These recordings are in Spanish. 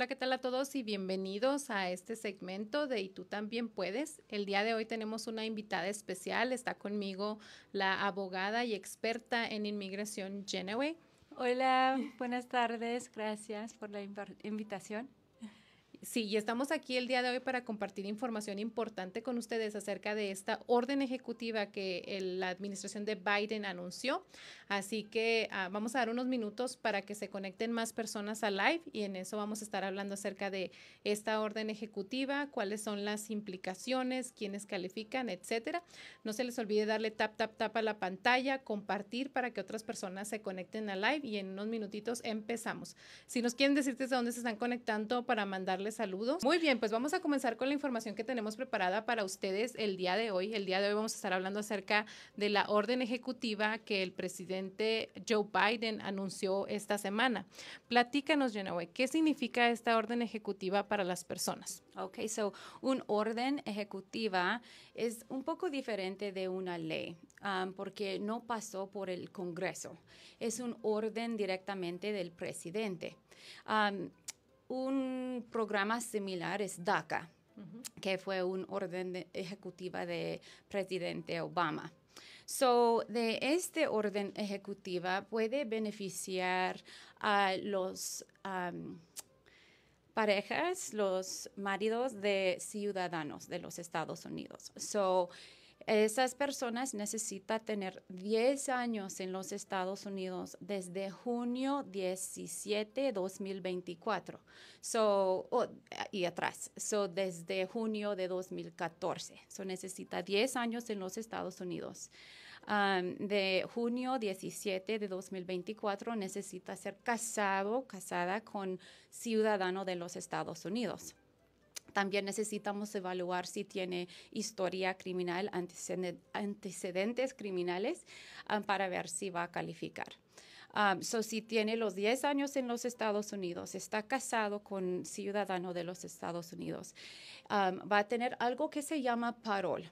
Hola, ¿qué tal a todos y bienvenidos a este segmento de Y tú también puedes? El día de hoy tenemos una invitada especial. Está conmigo la abogada y experta en inmigración Geneway. Hola, buenas tardes. Gracias por la invitación. Sí, y estamos aquí el día de hoy para compartir información importante con ustedes acerca de esta orden ejecutiva que la administración de Biden anunció Así que ah, vamos a dar unos minutos para que se conecten más personas a live y en eso vamos a estar hablando acerca de esta orden ejecutiva, cuáles son las implicaciones, quiénes califican, etcétera. No se les olvide darle tap, tap, tap a la pantalla, compartir para que otras personas se conecten a live y en unos minutitos empezamos. Si nos quieren decir desde dónde se están conectando para mandarles saludos. Muy bien, pues vamos a comenzar con la información que tenemos preparada para ustedes el día de hoy. El día de hoy vamos a estar hablando acerca de la orden ejecutiva que el presidente Joe Biden anunció esta semana. Platícanos, Genoa, ¿qué significa esta orden ejecutiva para las personas? Ok, so un orden ejecutiva es un poco diferente de una ley um, porque no pasó por el Congreso. Es un orden directamente del presidente. Um, un programa similar es DACA, que fue un orden ejecutiva de presidente Obama. So, de este orden ejecutiva puede beneficiar a los parejas, los maridos de ciudadanos de los Estados Unidos. So, esas personas necesitan tener 10 años en los Estados Unidos desde junio 17, 2024. So, y atrás. So, desde junio de 2014. So, necesita 10 años en los Estados Unidos de junio 17 de 2024 necesita ser casado, casada con ciudadano de los Estados Unidos. También necesitamos evaluar si tiene historia criminal, antecedentes criminales, para ver si va a calificar. so, si tiene los 10 años en los Estados Unidos, está casado con ciudadano de los Estados Unidos, va a tener algo que se llama parol.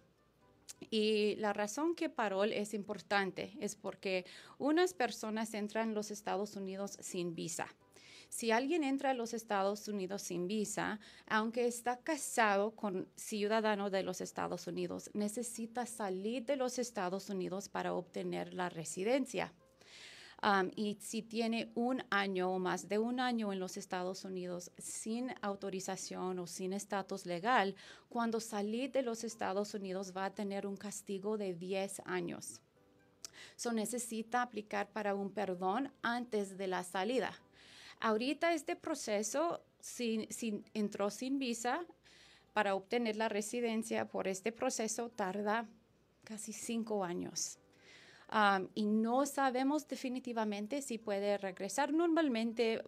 Y la razón que Parol es importante es porque unas personas entran a los Estados Unidos sin visa. Si alguien entra a los Estados Unidos sin visa, aunque está casado con ciudadano de los Estados Unidos, necesita salir de los Estados Unidos para obtener la residencia y si tiene un año o más de un año en los Estados Unidos sin autorización o sin estatus legal, cuando salir de los Estados Unidos va a tener un castigo de 10 años. So necesita aplicar para un perdón antes de la salida. Ahorita este proceso, si, si entró sin visa para obtener la residencia por este proceso, tarda casi cinco años y no sabemos definitivamente si puede regresar. Normalmente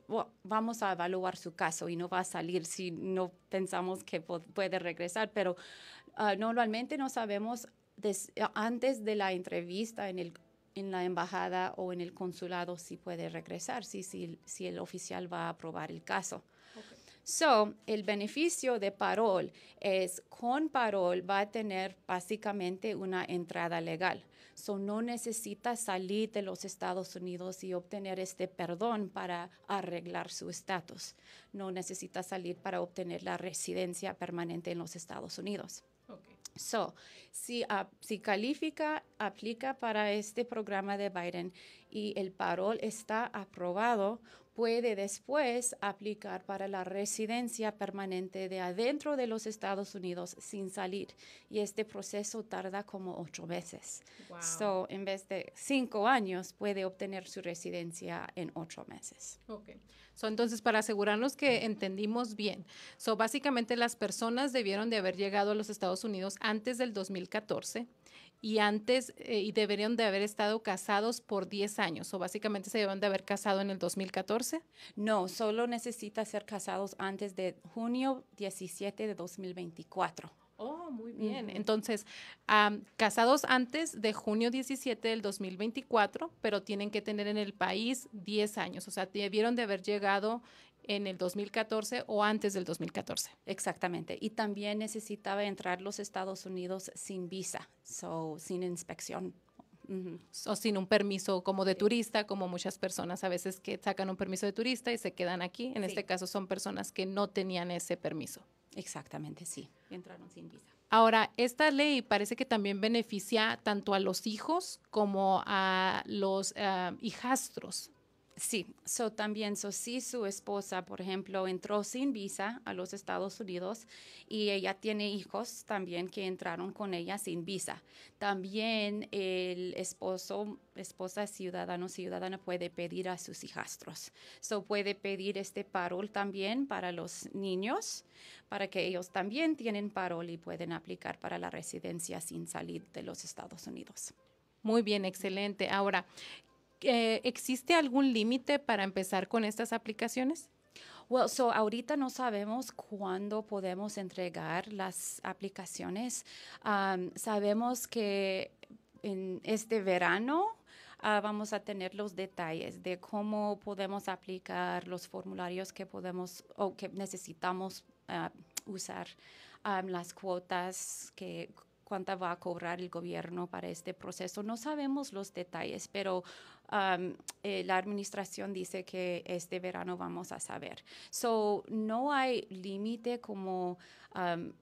vamos a evaluar su caso y no va a salir si no pensamos que puede regresar, pero ah, normalmente no sabemos antes de la entrevista en el en la embajada o en el consulado si puede regresar, si, si, si el oficial va a aprobar el caso. So, el beneficio de parol es con parol va a tener básicamente una entrada legal. So, no necesita salir de los Estados Unidos y obtener este perdón para arreglar su estatus. No necesita salir para obtener la residencia permanente en los Estados Unidos. So, si, ah, si califica, aplica para este programa de Biden y el parol está aprobado, puede después aplicar para la residencia permanente de adentro de los Estados Unidos sin salir. Y este proceso tarda como ocho meses. So, en vez de cinco años, puede obtener su residencia en ocho meses. Ok. So, entonces, para asegurarnos que entendimos bien, so, básicamente las personas debieron de haber llegado a los Estados Unidos antes del 2014 y antes eh, y deberían de haber estado casados por 10 años o básicamente se deben de haber casado en el 2014? No, solo necesita ser casados antes de junio 17 de 2024. Oh, muy bien. Entonces, casados antes de junio 17 del 2024, pero tienen que tener en el país 10 años. O sea, debieron de haber llegado en el 2014 o antes del 2014. Exactamente. Y también necesitaba entrar los Estados Unidos sin visa, sin inspección. O sin un permiso como de turista, como muchas personas a veces que sacan un permiso de turista y se quedan aquí. En este caso son personas que no tenían ese permiso. Exactamente, sí. Entraron sin visa. Ahora, esta ley parece que también beneficia tanto a los hijos como a los ah, hijastros Sí, so también, so si su esposa, por ejemplo, entró sin visa a los Estados Unidos y ella tiene hijos también que entraron con ella sin visa. También el esposo, esposa, ciudadano, ciudadana puede pedir a sus hijastros. So puede pedir este parol también para los niños, para que ellos también tienen parol y pueden aplicar para la residencia sin salir de los Estados Unidos. Muy bien, excelente. Ahora, eh, ¿Existe algún límite para empezar con estas aplicaciones? Well, so ahorita no sabemos cuándo podemos entregar las aplicaciones. sabemos que en este verano ah, vamos a tener los detalles de cómo podemos aplicar los formularios que podemos o que necesitamos ah, usar, las cuotas que cuánta va a cobrar el gobierno para este proceso. No sabemos los detalles, pero eh, la administración dice que este verano vamos a saber. So, no hay límite como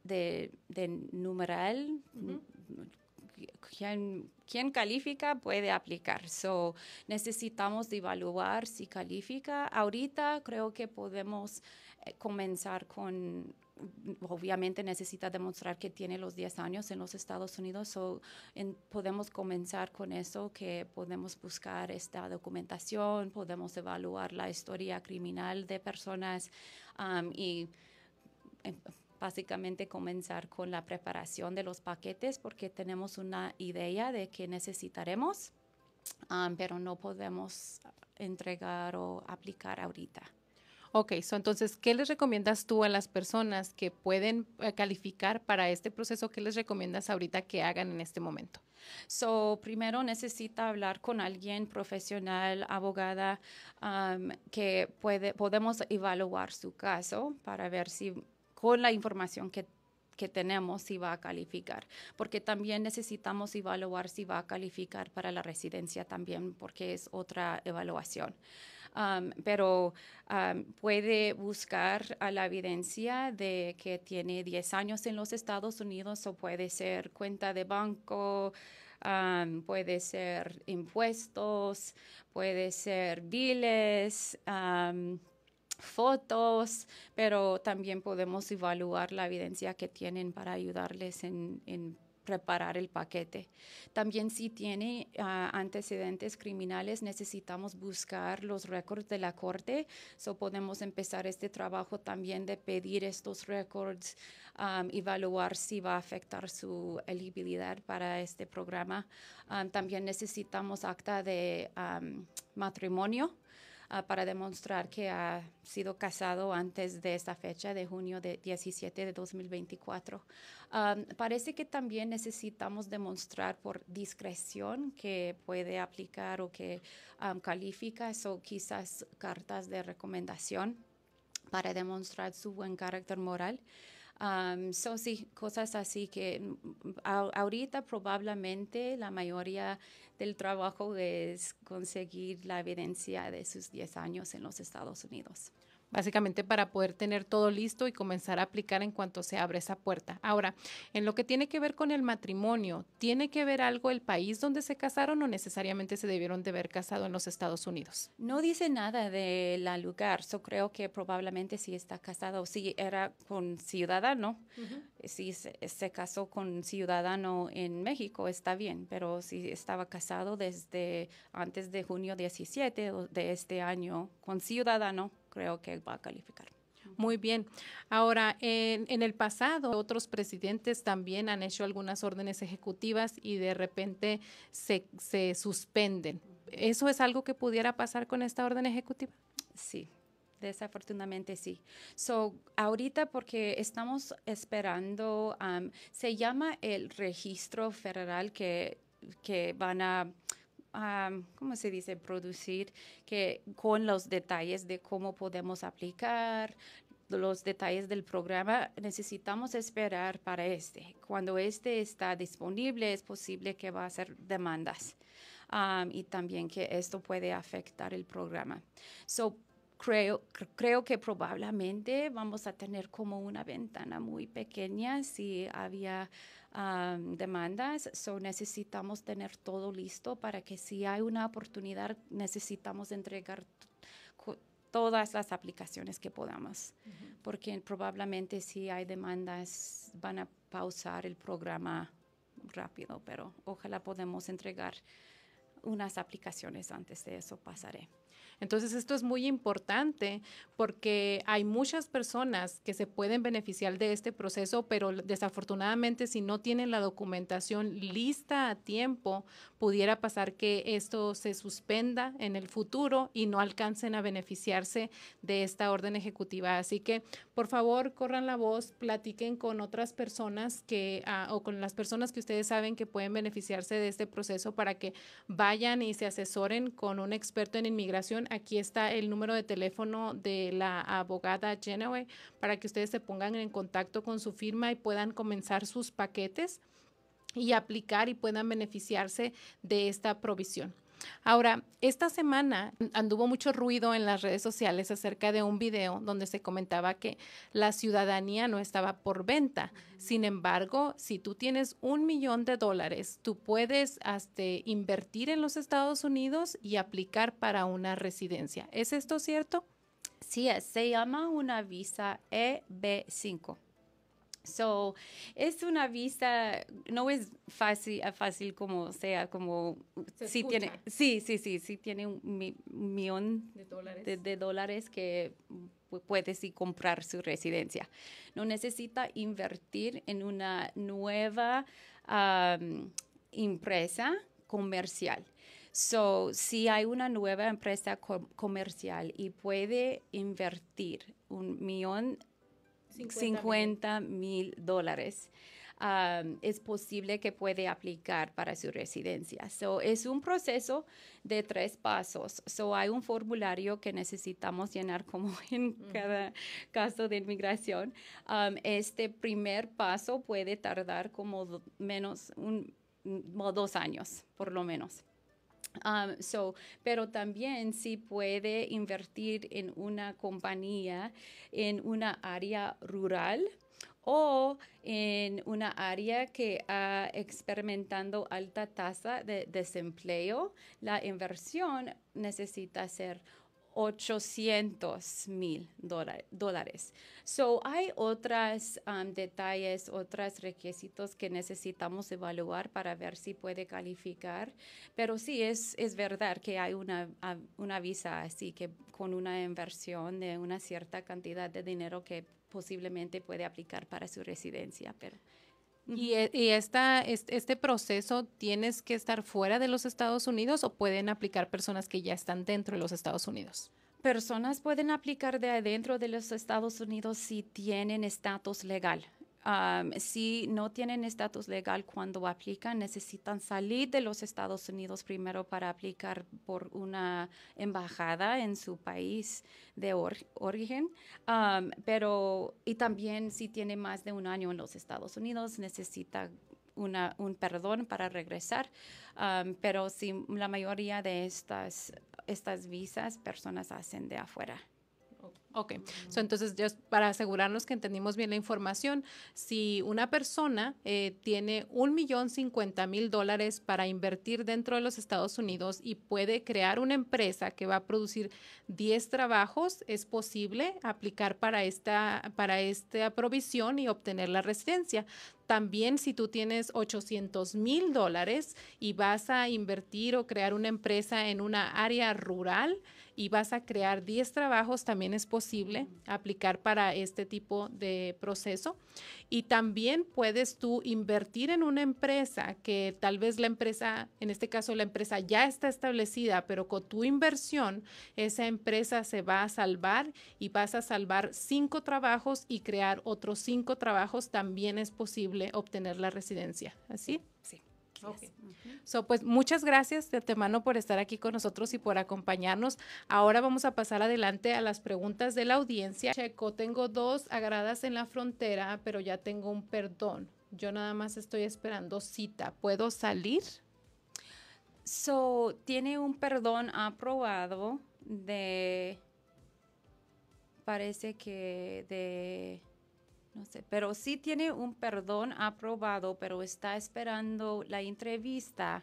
de, numeral. Quien, califica puede aplicar. So, necesitamos evaluar si califica. Ahorita creo que podemos eh, comenzar con, obviamente necesita demostrar que tiene los 10 años en los Estados Unidos, o podemos comenzar con eso, que podemos buscar esta documentación, podemos evaluar la historia criminal de personas um, y eh, básicamente comenzar con la preparación de los paquetes porque tenemos una idea de que necesitaremos, um, pero no podemos entregar o aplicar ahorita. Ok, entonces, ¿qué les recomiendas tú a las personas que pueden eh, calificar para este proceso? ¿Qué les recomiendas ahorita que hagan en este momento? So, primero necesita hablar con alguien profesional, abogada, que puede, podemos evaluar su caso para ver si con la información que que tenemos si va a calificar, porque también necesitamos evaluar si va a calificar para la residencia también, porque es otra evaluación pero puede buscar a la evidencia de que tiene 10 años en los Estados Unidos o puede ser cuenta de banco. puede ser impuestos, puede ser biles, fotos, pero también podemos evaluar la evidencia que tienen para ayudarles en reparar el paquete. También si tiene ah, antecedentes criminales, necesitamos buscar los récords de la corte. So podemos empezar este trabajo también de pedir estos récords, evaluar si va a afectar su elegibilidad para este programa. también necesitamos acta de matrimonio Ah, para demostrar que ha sido casado antes de esta fecha de junio de 17 de 2024. parece que también necesitamos demostrar por discreción que puede aplicar o que califica, o quizás cartas de recomendación para demostrar su buen carácter moral. son sí, cosas así que mm, ahorita probablemente la mayoría del trabajo es conseguir la evidencia de sus 10 años en los Estados Unidos básicamente para poder tener todo listo y comenzar a aplicar en cuanto se abre esa puerta. Ahora, en lo que tiene que ver con el matrimonio, ¿tiene que ver algo el país donde se casaron o necesariamente se debieron de haber casado en los Estados Unidos? No dice nada del lugar, yo creo que probablemente si está casado, si era con ciudadano, si se, se, casó con ciudadano en México, está bien, pero si estaba casado desde antes de junio 17 de este año con ciudadano, creo que va a calificar. Muy bien. Ahora, en, el pasado, otros presidentes también han hecho algunas órdenes ejecutivas y de repente se, suspenden. ¿Eso es algo que pudiera pasar con esta orden ejecutiva? Sí, Desafortunadamente sí. So, ahorita porque estamos esperando, se llama el registro federal que, que van a um, ¿cómo se dice? Producir que con los detalles de cómo podemos aplicar, los detalles del programa, necesitamos esperar para este. Cuando este está disponible, es posible que va a ser demandas. y también que esto puede afectar el programa. So, creo, creo que probablemente vamos a tener como una ventana muy pequeña si había demandas. So necesitamos tener todo listo para que si hay una oportunidad necesitamos entregar todas las aplicaciones que podamos, porque probablemente si hay demandas van a pausar el programa rápido, pero ojalá podemos entregar unas aplicaciones antes de eso pasaré. Entonces esto es muy importante porque hay muchas personas que se pueden beneficiar de este proceso, pero desafortunadamente si no tienen la documentación lista a tiempo, pudiera pasar que esto se suspenda en el futuro y no alcancen a beneficiarse de esta orden ejecutiva. Así que, por favor, corran la voz, platiquen con otras personas que, ah, o con las personas que ustedes saben que pueden beneficiarse de este proceso para que vayan y se asesoren con un experto en inmigración. Aquí está el número de teléfono de la abogada Genoway para que ustedes se pongan en contacto con su firma y puedan comenzar sus paquetes y aplicar y puedan beneficiarse de esta provisión. Ahora, esta semana anduvo mucho ruido en las redes sociales acerca de un video donde se comentaba que la ciudadanía no estaba por venta. Sin embargo, si tú tienes un millón de dólares, tú puedes hasta este, invertir en los Estados Unidos y aplicar para una residencia. ¿Es esto cierto? Sí, se llama una visa EB5. So, es una vista no es fácil, fácil como sea, como si tiene, sí, sí, sí, sí tiene un millón de dólares. De, dólares que puede sí comprar su residencia. No necesita invertir en una nueva empresa comercial. So, si hay una nueva empresa comercial y puede invertir un millón 50 mil dólares. es posible que puede aplicar para su residencia. es un proceso de tres pasos. So, hay un formulario que necesitamos llenar como en cada caso de inmigración. este primer paso puede tardar como menos un, dos años, por lo menos. Um, so, pero también si puede invertir en una compañía en una área rural o en una área que ha experimentando alta tasa de desempleo, la inversión necesita ser 800 mil dólares. So, hay otros um, detalles, otros requisitos que necesitamos evaluar para ver si puede calificar, pero sí es, es verdad que hay una, una visa así que con una inversión de una cierta cantidad de dinero que posiblemente puede aplicar para su residencia, pero y, e, este proceso tienes que estar fuera de los Estados Unidos o pueden aplicar personas que ya están dentro de los Estados Unidos. Personas pueden aplicar de adentro de los Estados Unidos si tienen estatus legal si no tienen estatus legal cuando aplican, necesitan salir de los Estados Unidos primero para aplicar por una embajada en su país de origen. pero, y también si tiene más de un año en los Estados Unidos, necesita un perdón para regresar, pero si la mayoría de estas visas personas hacen de afuera. Ok, entonces para asegurarnos que entendimos bien la información, si una persona eh, tiene un millón cincuenta mil dólares para invertir dentro de los Estados Unidos y puede crear una empresa que va a producir 10 trabajos, es posible aplicar para esta, para esta provisión y obtener la residencia. También si tú tienes 800 mil dólares y vas a invertir o crear una empresa en una área rural y vas a crear 10 trabajos, también es posible aplicar para este tipo de proceso. Y también puedes tú invertir en una empresa que tal vez la empresa, en este caso la empresa ya está establecida, pero con tu inversión esa empresa se va a salvar y vas a salvar cinco trabajos y crear otros cinco trabajos. También es posible obtener la residencia. ¿Así? Sí. So, pues muchas gracias de antemano por estar aquí con nosotros y por acompañarnos. Ahora vamos a pasar adelante a las preguntas de la audiencia. Checo, tengo dos agradas en la frontera, pero ya tengo un perdón. Yo nada más estoy esperando cita. ¿Puedo salir? So, tiene un perdón aprobado de. Parece que de no sé, pero si tiene un perdón aprobado, pero está esperando la entrevista.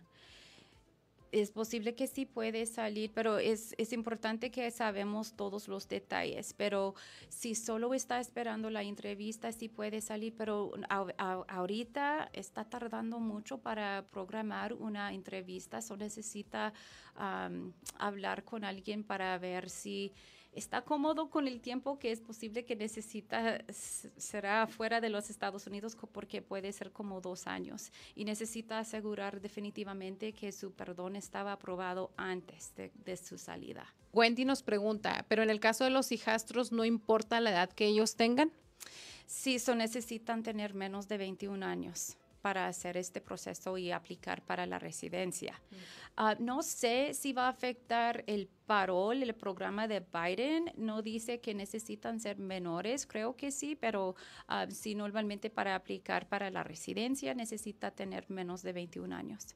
Es posible que sí puede salir, pero es, importante que sabemos todos los detalles. Pero si solo está esperando la entrevista, sí puede salir, pero ahorita está tardando mucho para programar una entrevista. Solo necesita hablar con alguien para ver si está cómodo con el tiempo que es posible que necesita, será fuera de los Estados Unidos porque puede ser como dos años y necesita asegurar definitivamente que su perdón estaba aprobado antes de, su salida. Wendy nos pregunta, pero en el caso de los hijastros no importa la edad que ellos tengan. Sí, so necesitan tener menos de 21 años para hacer este proceso y aplicar para la residencia. Ah, no sé si va a afectar el parol, el programa de Biden. No dice que necesitan ser menores, creo que sí, pero ah, si normalmente para aplicar para la residencia necesita tener menos de 21 años.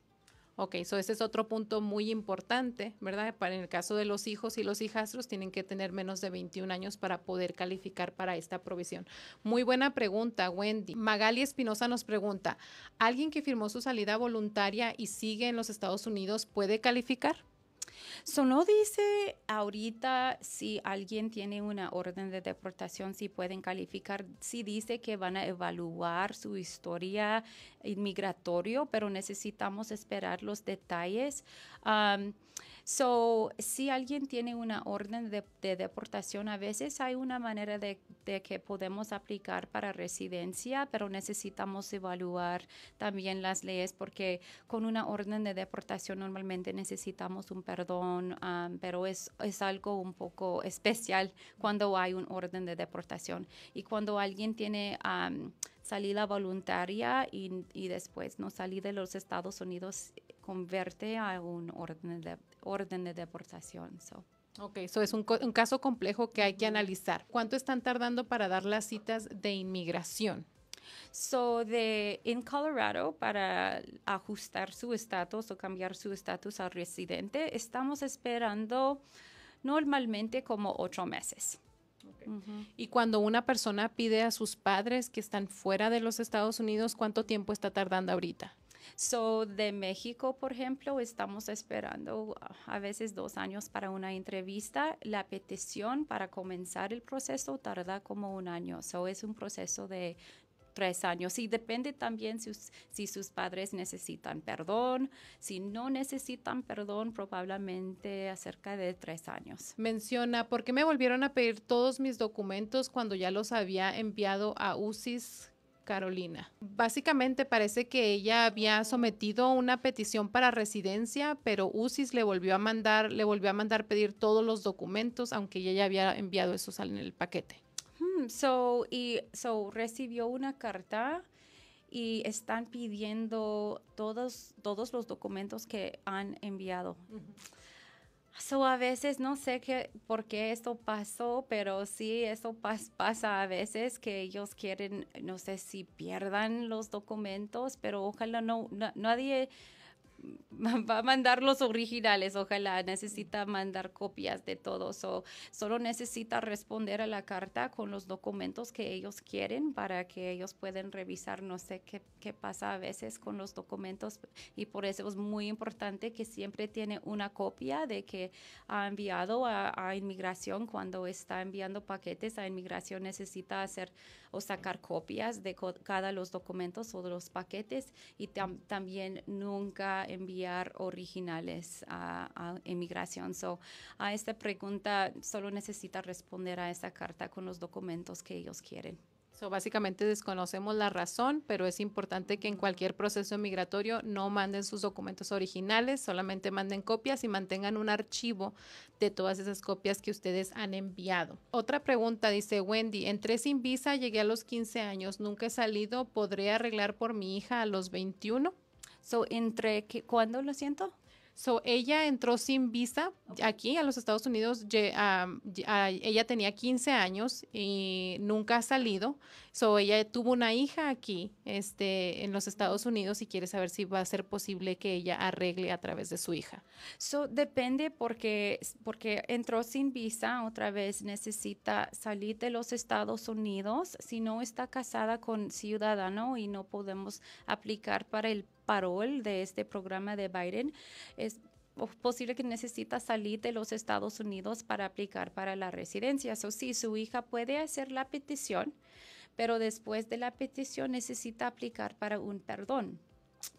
Ok, eso ese es otro punto muy importante, ¿verdad? Para en el caso de los hijos y los hijastros tienen que tener menos de 21 años para poder calificar para esta provisión. Muy buena pregunta, Wendy. Magali Espinosa nos pregunta, ¿alguien que firmó su salida voluntaria y sigue en los Estados Unidos puede calificar? So, no dice ahorita si alguien tiene una orden de deportación, si pueden calificar, si dice que van a evaluar su historia inmigratorio, pero necesitamos esperar los detalles. Um, So, si alguien tiene una orden de, deportación, a veces hay una manera de, que podemos aplicar para residencia, pero necesitamos evaluar también las leyes porque con una orden de deportación normalmente necesitamos un perdón, pero es, algo un poco especial cuando hay un orden de deportación. Y cuando alguien tiene... salida voluntaria y, después no salir de los Estados Unidos convierte a un orden de, orden de deportación. So. Ok, eso es un, caso complejo que hay que analizar. ¿Cuánto están tardando para dar las citas de inmigración? So, de en Colorado, para ajustar su estatus o cambiar su estatus al residente, estamos esperando normalmente como ocho meses. Y cuando una persona pide a sus padres que están fuera de los Estados Unidos, ¿cuánto tiempo está tardando ahorita? So, de México, por ejemplo, estamos esperando a veces dos años para una entrevista. La petición para comenzar el proceso tarda como un año. So, es un proceso de tres años. Y depende también si sus padres necesitan perdón. Si no necesitan perdón, probablemente acerca de tres años. Menciona, ¿por qué me volvieron a pedir todos mis documentos cuando ya los había enviado a UCIS? Carolina. Básicamente parece que ella había sometido una petición para residencia, pero UCIS le volvió a mandar, le volvió a mandar pedir todos los documentos, aunque ella ya había enviado esos en el paquete. Hmm, so, y recibió una carta y están pidiendo todos, todos los documentos que han enviado. So, a veces no sé qué, por qué esto pasó, pero sí, eso pas, pasa a veces que ellos quieren, no sé si pierdan los documentos, pero ojalá no, nadie va a mandar los originales, ojalá necesita mandar copias de todos o solo necesita responder a la carta con los documentos que ellos quieren para que ellos puedan revisar, no sé qué, pasa a veces con los documentos y por eso es muy importante que siempre tiene una copia de que ha enviado a, inmigración cuando está enviando paquetes a inmigración necesita hacer o sacar copias de cada los documentos o de los paquetes y también nunca enviar originales a, emigración. inmigración. So, a esta pregunta solo necesita responder a esta carta con los documentos que ellos quieren. So, básicamente desconocemos la razón, pero es importante que en cualquier proceso migratorio no manden sus documentos originales, solamente manden copias y mantengan un archivo de todas esas copias que ustedes han enviado. Otra pregunta dice Wendy, entré sin visa, llegué a los 15 años, nunca he salido, ¿podré arreglar por mi hija a los 21? So, entre que, ¿cuándo lo siento? So, ella entró sin visa aquí a los Estados Unidos. ella tenía 15 años y nunca ha salido. So, ella tuvo una hija aquí este, en los Estados Unidos y quiere saber si va a ser posible que ella arregle a través de su hija. So, depende porque, porque entró sin visa, otra vez necesita salir de los Estados Unidos. Si no está casada con ciudadano y no podemos aplicar para el parol de este programa de Biden, es posible que necesita salir de los Estados Unidos para aplicar para la residencia. Eso si su hija puede hacer la petición, pero después de la petición necesita aplicar para un perdón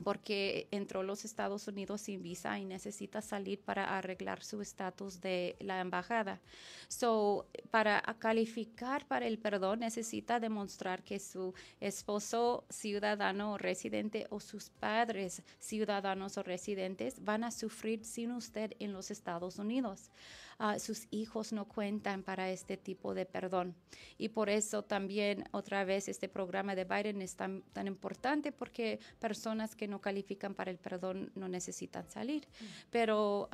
porque entró los Estados Unidos sin visa y necesita salir para arreglar su estatus de la embajada. So, para calificar para el perdón necesita demostrar que su esposo ciudadano o residente o sus padres ciudadanos o residentes van a sufrir sin usted en los Estados Unidos sus hijos no cuentan para este tipo de perdón. Y por eso también otra vez este programa de Biden es tan, importante porque personas que no califican para el perdón no necesitan salir. Mm. Pero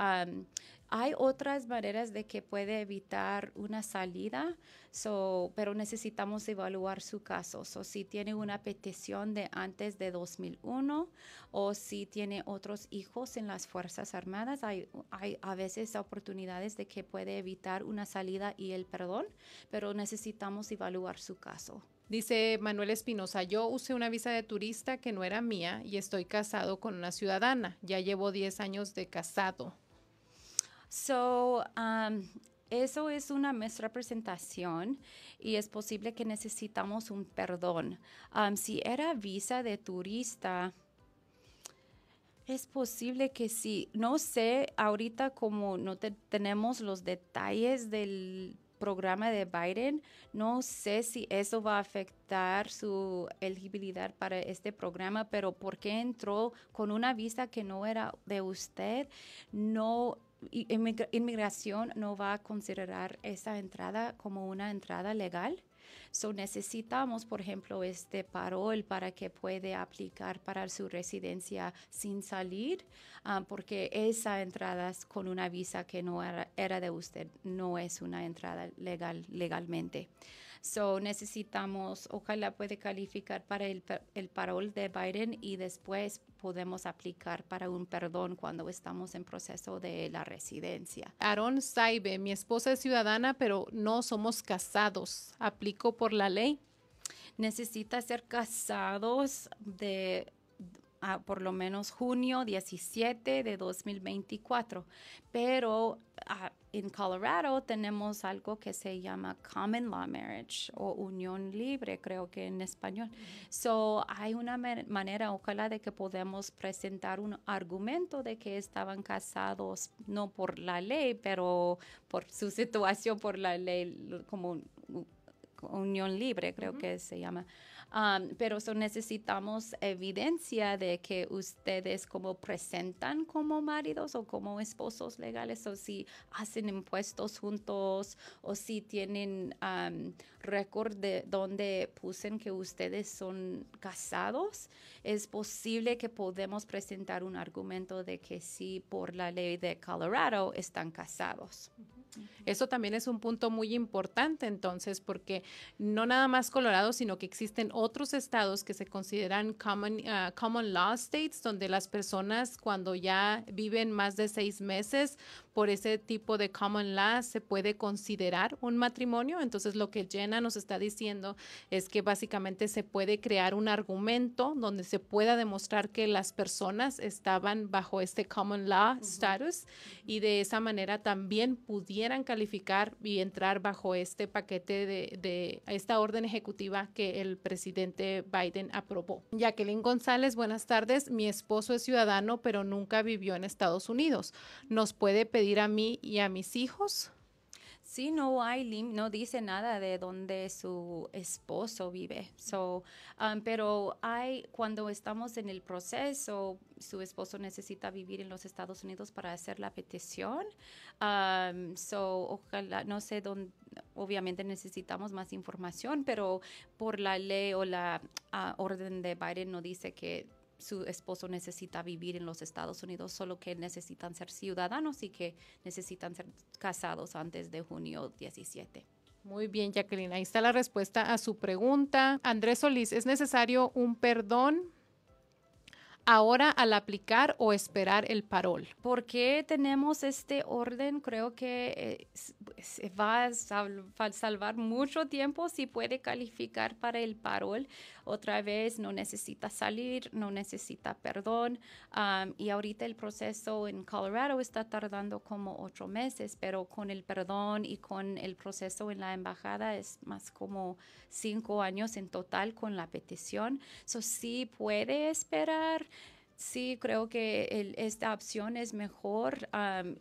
hay otras maneras de que puede evitar una salida, pero necesitamos evaluar su caso. si tiene una petición de antes de 2001 o si tiene otros hijos en las Fuerzas Armadas, hay, hay a veces oportunidades de que puede evitar una salida y el perdón, pero necesitamos evaluar su caso. Dice Manuel Espinosa, yo usé una visa de turista que no era mía y estoy casado con una ciudadana. Ya llevo 10 años de casado. So, um, eso es una misrepresentación y es posible que necesitamos un perdón. Um, si era visa de turista, es posible que sí. No sé, ahorita como no tenemos los detalles del programa de Biden, no sé si eso va a afectar su elegibilidad para este programa, pero porque entró con una visa que no era de usted, no inmigración no va a considerar esa entrada como una entrada legal. So necesitamos, por ejemplo, este parol para que puede aplicar para su residencia sin salir, ah, porque esa entrada con una visa que no era, de usted no es una entrada legal legalmente necesitamos, ojalá puede calificar para el, el parol de Biden y después podemos aplicar para un perdón cuando estamos en proceso de la residencia. Aaron Saibe, mi esposa es ciudadana, pero no somos casados. ¿Aplico por la ley? necesita ser casados de por lo menos junio 17 de 2024. Pero ah, en Colorado tenemos algo que se llama Common Law Marriage o Unión Libre, creo que en español. hay una manera, ojalá, de que podemos presentar un argumento de que estaban casados no por la ley, pero por su situación por la ley como unión libre, creo que se llama pero so necesitamos evidencia de que ustedes como presentan como maridos o como esposos legales o si hacen impuestos juntos o si tienen récord de donde pusen que ustedes son casados. Es posible que podemos presentar un argumento de que sí por la ley de Colorado están casados. Eso también es un punto muy importante entonces, porque no nada más Colorado, sino que existen otros estados que se consideran common, ah, common law states, donde las personas cuando ya viven más de seis meses por ese tipo de common law se puede considerar un matrimonio. Entonces, lo que Jenna nos está diciendo es que básicamente se puede crear un argumento donde se pueda demostrar que las personas estaban bajo este common law status y de esa manera también pudieran calificar y entrar bajo este paquete de, de esta orden ejecutiva que el presidente Biden aprobó. Jacqueline González, buenas tardes. Mi esposo es ciudadano, pero nunca vivió en Estados Unidos. ¿Nos puede pedir a mí y a mis hijos? Sí, no hay no dice nada de dónde su esposo vive. So, um, pero hay cuando estamos en el proceso, su esposo necesita vivir en los Estados Unidos para hacer la petición. Um, so, ojalá, no sé dónde, obviamente necesitamos más información, pero por la ley o la ah, orden de Biden no dice que su esposo necesita vivir en los Estados Unidos, solo que necesitan ser ciudadanos y que necesitan ser casados antes de junio 17. Muy bien, Jacqueline, ahí está la respuesta a su pregunta. Andrés Solís, ¿es necesario un perdón ahora al aplicar o esperar el parol? Porque tenemos este orden? Creo que eh, va a salvar mucho tiempo si puede calificar para el parol. Otra vez, no necesita salir, no necesita perdón. y ahorita el proceso en Colorado está tardando como ocho meses, pero con el perdón y con el proceso en la embajada es más como cinco años en total con la petición. So, sí puede esperar Sí, creo que esta opción es mejor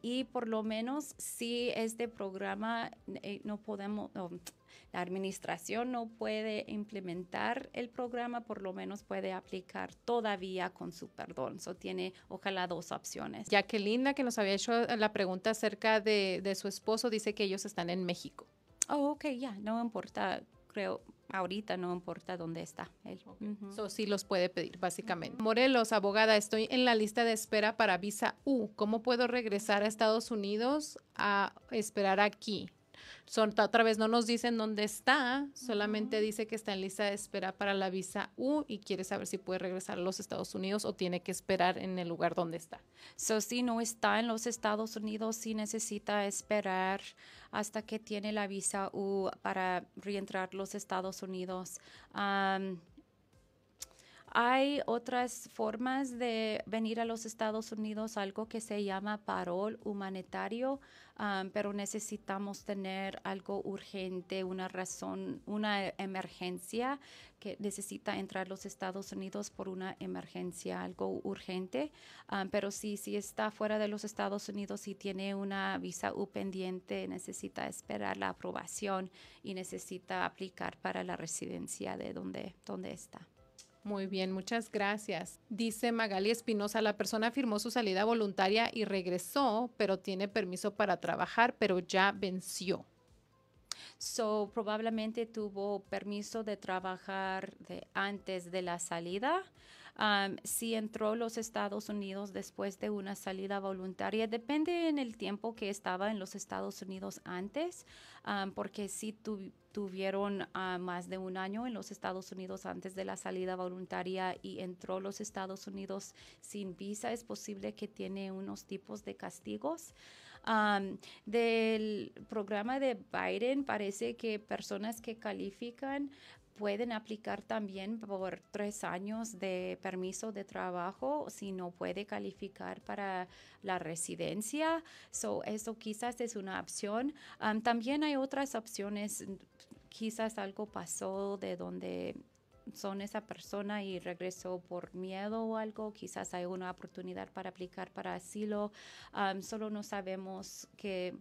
y por lo menos si este programa eh, no podemos, la administración no puede implementar el programa, por lo menos puede aplicar todavía con su perdón. Eso tiene ojalá dos opciones. Ya que Linda que nos había hecho la pregunta acerca de, su esposo, dice que ellos están en México. Oh, ok, ya, no importa, creo, ahorita no importa dónde está él. so, sí los puede pedir, básicamente. Morelos, abogada, estoy en la lista de espera para visa U. ¿Cómo puedo regresar a Estados Unidos a esperar aquí? Son, otra vez no nos dicen dónde está, solamente dice que está en lista de espera para la visa U y quiere saber si puede regresar a los Estados Unidos o tiene que esperar en el lugar donde está. So, si no está en los Estados Unidos, sí necesita esperar hasta que tiene la visa U para reentrar los Estados Unidos. Hay otras formas de venir a los Estados Unidos, algo que se llama parol humanitario, um, pero necesitamos tener algo urgente, una razón, una emergencia que necesita entrar a los Estados Unidos por una emergencia, algo urgente. Um, pero si, si está fuera de los Estados Unidos y tiene una visa U pendiente, necesita esperar la aprobación y necesita aplicar para la residencia de donde, donde está. Muy bien, muchas gracias. Dice Magali Espinosa, la persona firmó su salida voluntaria y regresó, pero tiene permiso para trabajar, pero ya venció. So, probablemente tuvo permiso de trabajar antes de la salida si entró los Estados Unidos después de una salida voluntaria. Depende en el tiempo que estaba en los Estados Unidos antes, porque si tuvieron ah, más de un año en los Estados Unidos antes de la salida voluntaria y entró los Estados Unidos sin visa, es posible que tiene unos tipos de castigos. del programa de Biden parece que personas que califican pueden aplicar también por tres años de permiso de trabajo si no puede calificar para la residencia. So, eso quizás es una opción. también hay otras opciones. Quizás algo pasó de donde son esa persona y regresó por miedo o algo, quizás hay una oportunidad para aplicar para asilo, solo no sabemos que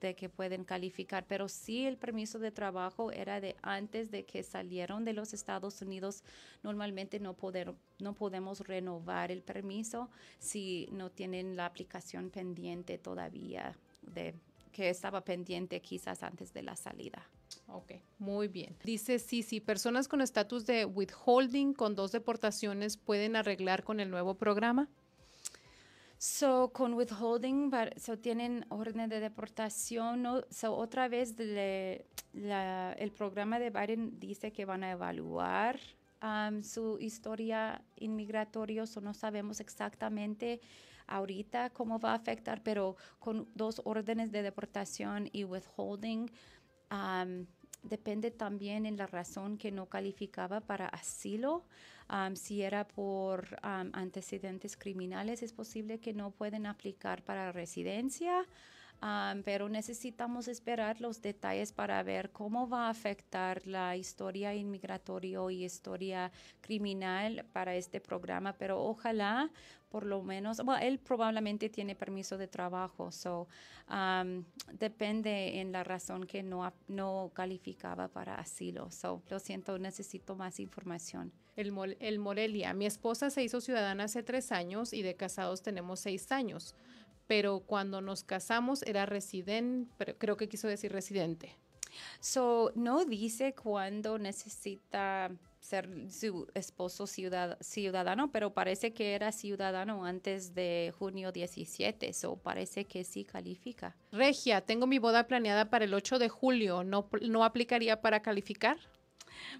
de que pueden calificar, pero si el permiso de trabajo era de antes de que salieron de los Estados Unidos, normalmente no, poder, no podemos renovar el permiso si no tienen la aplicación pendiente todavía, de, que estaba pendiente quizás antes de la salida. Ok, muy bien. Dice sí, sí, personas con estatus de withholding con dos deportaciones pueden arreglar con el nuevo programa. So, con withholding, pero, so tienen orden de deportación. ¿no? otra vez el programa de Biden dice que van a evaluar um, su historia inmigratoria. so no sabemos exactamente ahorita cómo va a afectar, pero con dos órdenes de deportación y withholding. Um, Depende también en la razón que no calificaba para asilo. si era por antecedentes criminales, es posible que no pueden aplicar para residencia pero necesitamos esperar los detalles para ver cómo va a afectar la historia inmigratoria y historia criminal para este programa, pero ojalá por lo menos, él probablemente tiene permiso de trabajo, so depende en la razón que no, no calificaba para asilo. So, lo siento, necesito más información el, Morelia. Mi esposa se hizo ciudadana hace tres años y de casados tenemos seis años, pero cuando nos casamos era residente, pero creo que quiso decir residente. So, no dice cuándo necesita ser su esposo ciudadano, pero parece que era ciudadano antes de junio 17, so parece que sí califica. Regia, tengo mi boda planeada para el 8 de julio, ¿no, no aplicaría para calificar?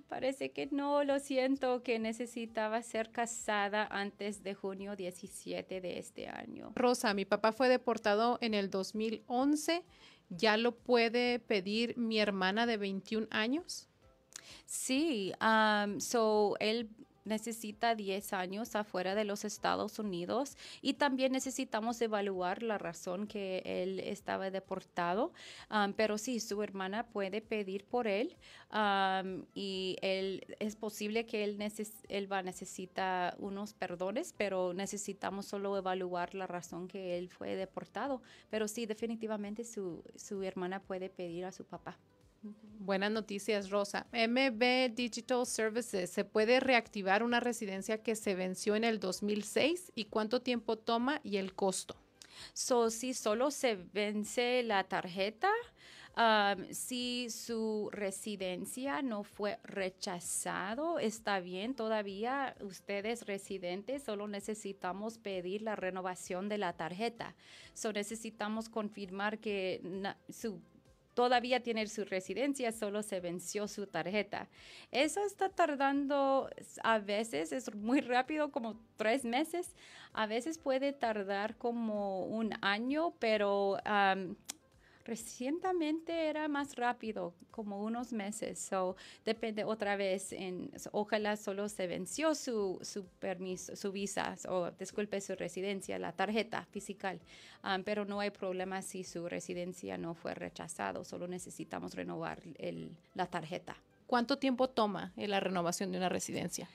Parece que no, lo siento, que necesitaba ser casada antes de junio 17 de este año. Rosa, mi papá fue deportado en el 2011. ¿Ya lo puede pedir mi hermana de 21 años? Sí, um, so él necesita 10 años afuera de los Estados Unidos y también necesitamos evaluar la razón que él estaba deportado. pero sí, su hermana puede pedir por él y él, es posible que él, necesita él va unos perdones, pero necesitamos solo evaluar la razón que él fue deportado. Pero sí, definitivamente su hermana puede pedir a su papá. Buenas noticias, Rosa. MB Digital Services, ¿se puede reactivar una residencia que se venció en el 2006 y cuánto tiempo toma y el costo? So, si solo se vence la tarjeta, um, si su residencia no fue rechazado, está bien todavía. Ustedes residentes solo necesitamos pedir la renovación de la tarjeta. So, necesitamos confirmar que su todavía tiene su residencia, solo se venció su tarjeta. Eso está tardando a veces, es muy rápido, como tres meses, a veces puede tardar como un año, pero... Recientemente era más rápido, como unos meses. So, depende otra vez. En, ojalá solo se venció su, su permiso, su visa o disculpe su residencia, la tarjeta fiscal. Um, pero no hay problema si su residencia no fue rechazada. Solo necesitamos renovar la tarjeta. ¿Cuánto tiempo toma la renovación de una residencia?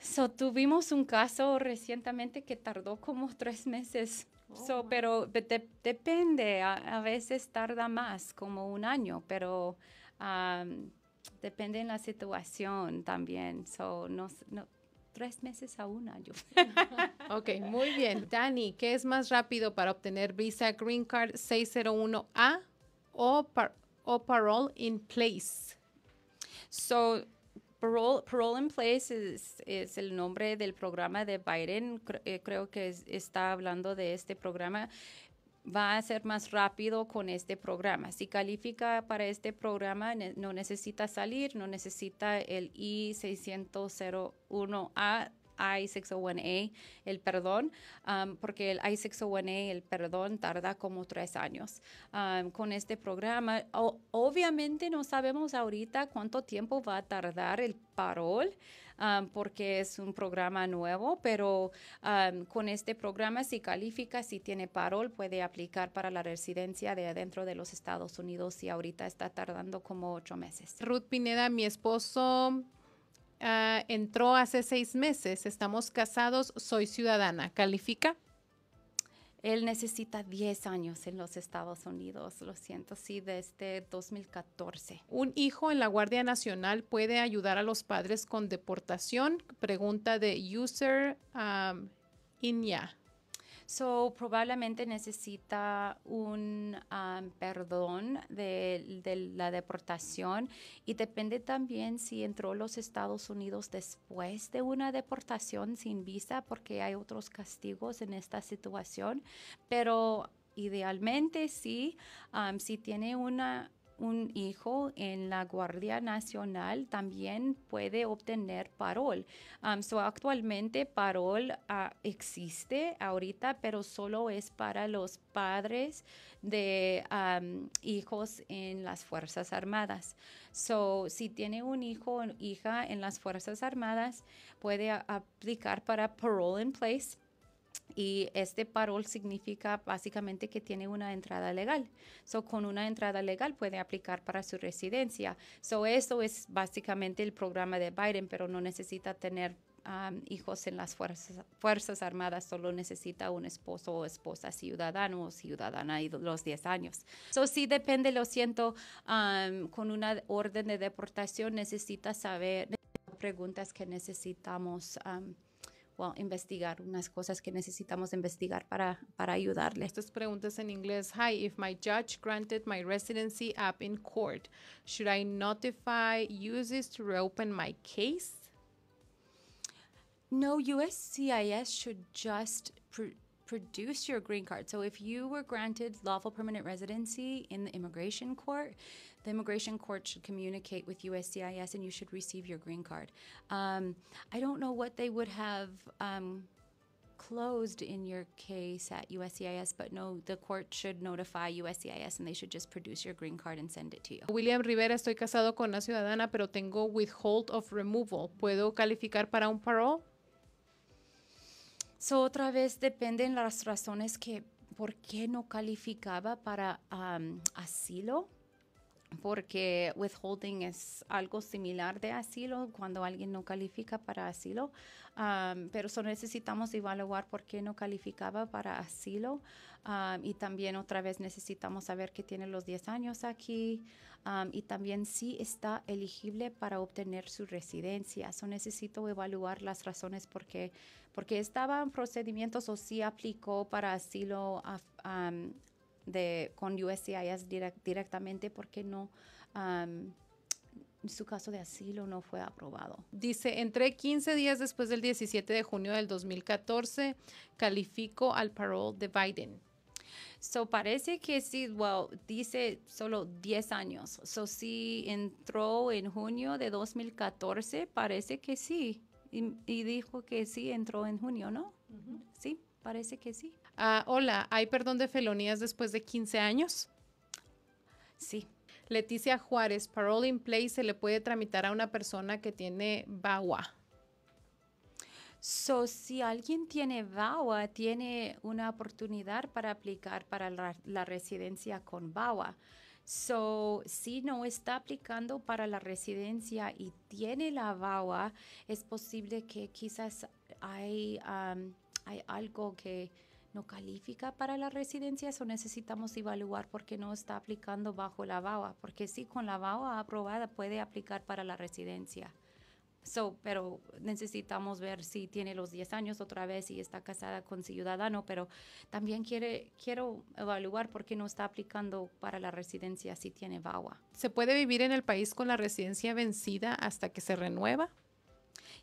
So, tuvimos un caso recientemente que tardó como tres meses Oh, so, pero depende, a, veces tarda más, como un año, pero depende en la situación también. So, no, tres meses a un año. ok, muy bien. Dani, ¿qué es más rápido para obtener visa Green Card 601A o, o Parole in Place? So, Parole, in Place es, el nombre del programa de Biden. Eh, creo que está hablando de este programa. Va a ser más rápido con este programa. Si califica para este programa, no necesita salir, no necesita el I601A I601A, el perdón, um, porque el I601A, el perdón, tarda como tres años um, con este programa. obviamente no sabemos ahorita cuánto tiempo va a tardar el parol, um, porque es un programa nuevo, pero con este programa si califica, si tiene parol, puede aplicar para la residencia de adentro de los Estados Unidos y ahorita está tardando como ocho meses. Ruth Pineda, mi esposo Ah, entró hace seis meses, estamos casados, soy ciudadana, ¿califica? Él necesita 10 años en los Estados Unidos, lo siento, sí, desde 2014. Este ¿Un hijo en la Guardia Nacional puede ayudar a los padres con deportación? Pregunta de user um, Inya. So, probablemente necesita un um, perdón de, la deportación y depende también si entró los Estados Unidos después de una deportación sin visa, porque hay otros castigos en esta situación, pero idealmente sí, um, si tiene una un hijo en la Guardia Nacional también puede obtener parol. so actualmente parol ah, existe ahorita, pero solo es para los padres de hijos en las Fuerzas Armadas. So, si tiene un hijo o hija en las Fuerzas Armadas, puede aplicar para parole in place y este parol significa básicamente que tiene una entrada legal. So, con una entrada legal puede aplicar para su residencia. So, eso es básicamente el programa de Biden, pero no necesita tener um, hijos en las fuerzas, Armadas solo necesita un esposo o esposa ciudadano o ciudadana y los 10 años. Eso sí depende, lo siento, um, con una orden de deportación necesita saber preguntas que necesitamos um, well, investigar unas cosas que necesitamos investigar para, para ayudarle. Estas preguntas en inglés. Hi, if my judge granted my residency up in court, should I notify USCIS to reopen my case? No, USCIS should just pr produce your green card. So if you were granted lawful permanent residency in the immigration court, the immigration court should communicate with USCIS and you should receive your green card. Um, I don't know what they would have. Um, closed in your case at USCIS, but no, the court should notify USCIS and they should just produce your green card and send it to you. William Rivera, estoy casado con una ciudadana, pero tengo withhold of removal. ¿Puedo calificar para un parole? So, otra vez dependen las razones que por qué no calificaba para um, asilo porque withholding es algo similar de asilo cuando alguien no califica para asilo, um, pero solo necesitamos evaluar por qué no calificaba para asilo um, y también otra vez necesitamos saber que tiene los 10 años aquí um, y también si está elegible para obtener su residencia. eso necesito evaluar las razones por qué porque estaba en procedimientos o si aplicó para asilo de, con USCIS directamente porque no... en su caso de asilo no fue aprobado. Dice, entré 15 días después del 17 de junio del 2014, califico al parole de Biden. So parece que sí, well, dice solo 10 años. So si entró en junio de 2014, parece que sí. Y, dijo que sí entró en junio, ¿no? Sí. Parece que sí. Ah, hola, ¿hay perdón de felonías después de 15 años? Sí. Leticia Juárez, parole in place se le puede tramitar a una persona que tiene bawa So, si alguien tiene VAWA, tiene una oportunidad para aplicar para la, residencia con bawa So, si no está aplicando para la residencia y tiene la VAWA, es posible que quizás hay um, hay algo que no califica para la residencia, eso necesitamos evaluar porque no está aplicando bajo la VAWA, porque sí, con la VAWA aprobada puede aplicar para la residencia. pero necesitamos ver si tiene los 10 años otra vez y está casada con ciudadano, pero también quiere, quiero evaluar por qué no está aplicando para la residencia si tiene VAWA. ¿Se puede vivir en el país con la residencia vencida hasta que se renueva?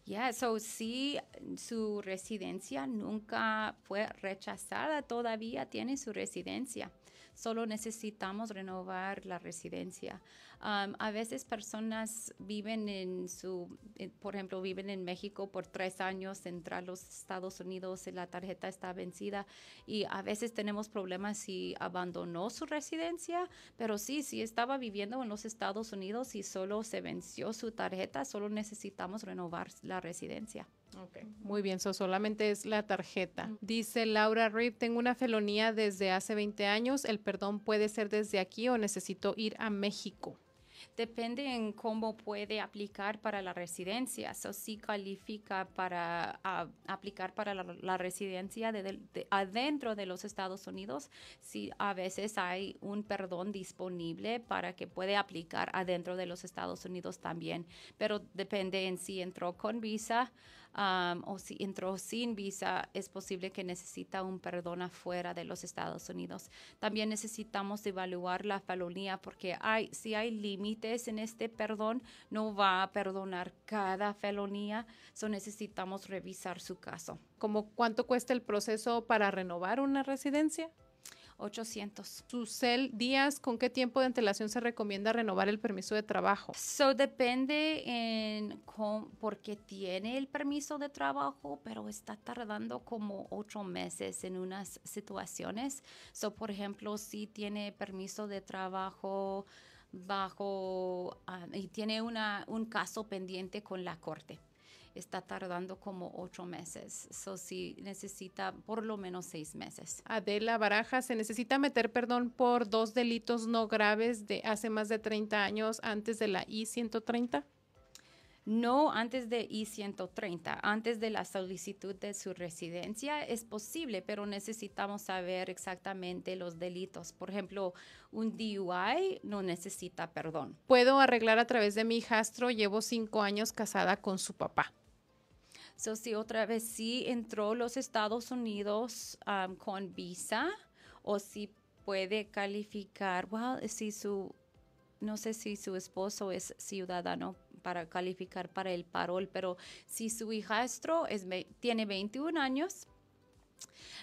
Yeah, so sí, su residencia nunca fue rechazada, todavía tiene su residencia. Solo necesitamos renovar la residencia a veces personas viven en su, eh, por ejemplo, viven en México por tres años, entrar a los Estados Unidos, eh, la tarjeta está vencida y a veces tenemos problemas si abandonó su residencia, pero sí, si estaba viviendo en los Estados Unidos y solo se venció su tarjeta, solo necesitamos renovar la residencia. Okay. Muy bien, solamente es la tarjeta. Dice Laura Rip, tengo una felonía desde hace 20 años, ¿el perdón puede ser desde aquí o necesito ir a México? depende en cómo puede aplicar para la residencia. O si califica para aplicar para la, residencia de, adentro de los Estados Unidos, si a veces hay un perdón disponible para que puede aplicar adentro de los Estados Unidos también, pero depende en si entró con visa o si entró sin visa, es posible que necesita un perdón afuera de los Estados Unidos. También necesitamos evaluar la felonía porque hay, si hay límites en este perdón, no va a perdonar cada felonía, so necesitamos revisar su caso. cuánto cuesta el proceso para renovar una residencia? 800. Susel Díaz, ¿con qué tiempo de antelación se recomienda renovar el permiso de trabajo? So depende en con, porque tiene el permiso de trabajo, pero está tardando como ocho meses en unas situaciones. So, por ejemplo, si tiene permiso de trabajo bajo ah, y tiene un caso pendiente con la corte está tardando como ocho meses. So, si necesita por lo menos seis meses. Adela Baraja, se necesita meter perdón por dos delitos no graves de hace más de 30 años antes de la I-130. No antes de I-130, antes de la solicitud de su residencia es posible, pero necesitamos saber exactamente los delitos. Por ejemplo, un DUI no necesita perdón. Puedo arreglar a través de mi hijastro, llevo cinco años casada con su papá. So, si otra vez sí entró los Estados Unidos um, con visa o si puede calificar, well, si su, no sé si su esposo es ciudadano para calificar para el parol, pero si su hijastro es, tiene 21 años,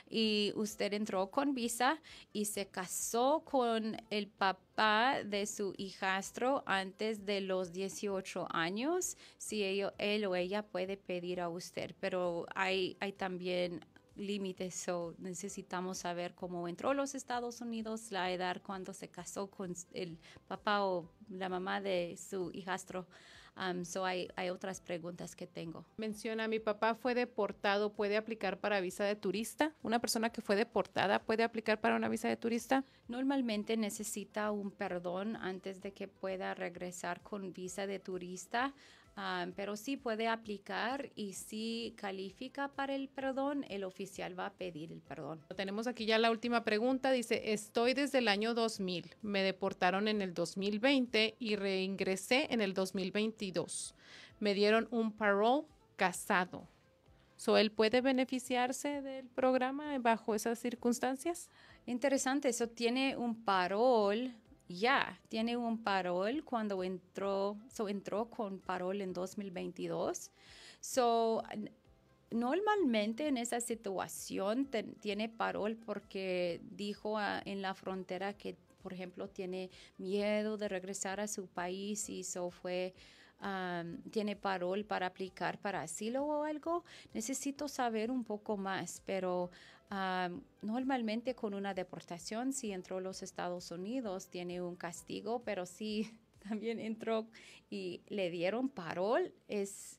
y usted entró con visa y se casó con el papá de su hijastro antes de los 18 años, si ello, él o ella puede pedir a usted, pero hay, hay también límites, O necesitamos saber cómo entró a los Estados Unidos, la edad cuando se casó con el papá o la mamá de su hijastro. Um, hay, hay otras preguntas que tengo. Menciona, mi papá fue deportado, ¿puede aplicar para visa de turista? ¿Una persona que fue deportada puede aplicar para una visa de turista? Normalmente necesita un perdón antes de que pueda regresar con visa de turista. Ah, pero sí puede aplicar y si califica para el perdón, el oficial va a pedir el perdón. Tenemos aquí ya la última pregunta. Dice, estoy desde el año 2000. Me deportaron en el 2020 y reingresé en el 2022. Me dieron un parole casado. So, ¿Él puede beneficiarse del programa bajo esas circunstancias? Interesante, eso tiene un parol ya tiene un parol cuando entró, so entró con parol en 2022. So, normalmente en esa situación tiene parol porque dijo en la frontera que, por ejemplo, tiene miedo de regresar a su país y eso fue tiene parol para aplicar para asilo o algo, necesito saber un poco más, pero normalmente con una deportación, si entró a los Estados Unidos, tiene un castigo, pero si también entró y le dieron parol, es,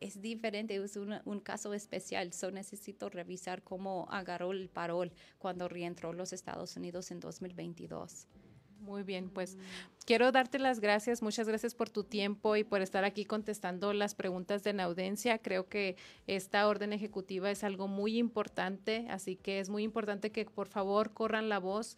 es diferente, es un caso especial. So necesito revisar cómo agarró el parol cuando reentró a los Estados Unidos en 2022. Muy bien, pues Quiero darte las gracias, muchas gracias por tu tiempo y por estar aquí contestando las preguntas de la audiencia. Creo que esta orden ejecutiva es algo muy importante, así que es muy importante que por favor corran la voz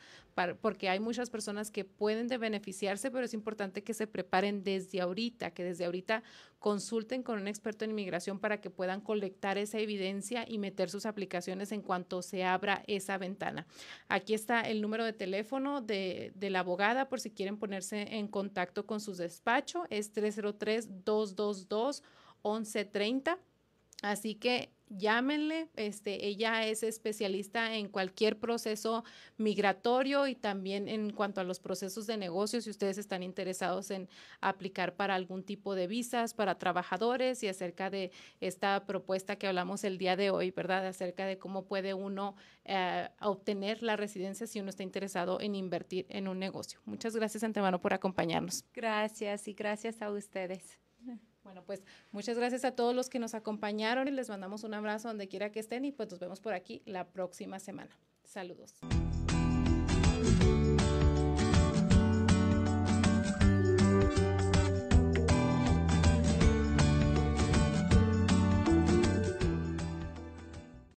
porque hay muchas personas que pueden de beneficiarse, pero es importante que se preparen desde ahorita, que desde ahorita consulten con un experto en inmigración para que puedan colectar esa evidencia y meter sus aplicaciones en cuanto se abra esa ventana. Aquí está el número de teléfono de la abogada por si quieren ponerse en contacto con su despacho. Es 303-222-1130. Así que llámenle. Este, ella es especialista en cualquier proceso migratorio y también en cuanto a los procesos de negocio, si ustedes están interesados en aplicar para algún tipo de visas para trabajadores y acerca de esta propuesta que hablamos el día de hoy, ¿verdad? Acerca de cómo puede uno eh, obtener la residencia si uno está interesado en invertir en un negocio. Muchas gracias antemano por acompañarnos. Gracias y gracias a ustedes. Bueno, pues muchas gracias a todos los que nos acompañaron y les mandamos un abrazo donde quiera que estén y pues nos vemos por aquí la próxima semana. Saludos.